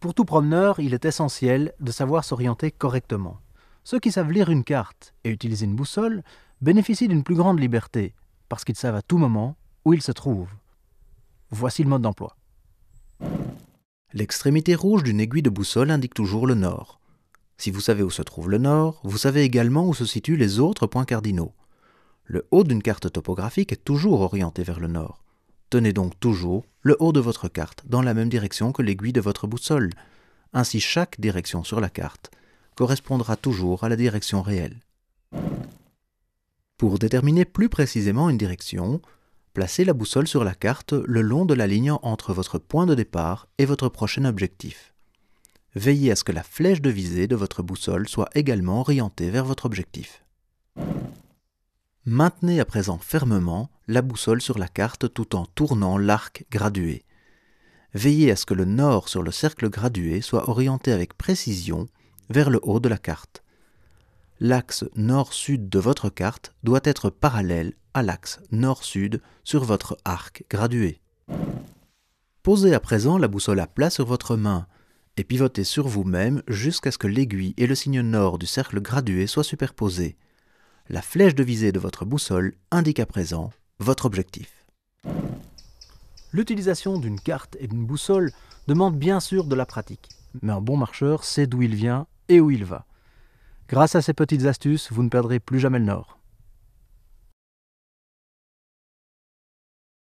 Pour tout promeneur, il est essentiel de savoir s'orienter correctement. Ceux qui savent lire une carte et utiliser une boussole bénéficient d'une plus grande liberté, parce qu'ils savent à tout moment où ils se trouvent. Voici le mode d'emploi. L'extrémité rouge d'une aiguille de boussole indique toujours le nord. Si vous savez où se trouve le nord, vous savez également où se situent les autres points cardinaux. Le haut d'une carte topographique est toujours orienté vers le nord. Tenez donc toujours le haut de votre carte dans la même direction que l'aiguille de votre boussole. Ainsi chaque direction sur la carte correspondra toujours à la direction réelle. Pour déterminer plus précisément une direction, placez la boussole sur la carte le long de la ligne entre votre point de départ et votre prochain objectif. Veillez à ce que la flèche de visée de votre boussole soit également orientée vers votre objectif. Maintenez à présent fermement la boussole sur la carte tout en tournant l'arc gradué. Veillez à ce que le nord sur le cercle gradué soit orienté avec précision vers le haut de la carte. L'axe nord-sud de votre carte doit être parallèle à l'axe nord-sud sur votre arc gradué. Posez à présent la boussole à plat sur votre main et pivotez sur vous-même jusqu'à ce que l'aiguille et le signe nord du cercle gradué soient superposés. La flèche de visée de votre boussole indique à présent votre objectif. L'utilisation d'une carte et d'une boussole demande bien sûr de la pratique, mais un bon marcheur sait d'où il vient et où il va. Grâce à ces petites astuces, vous ne perdrez plus jamais le nord.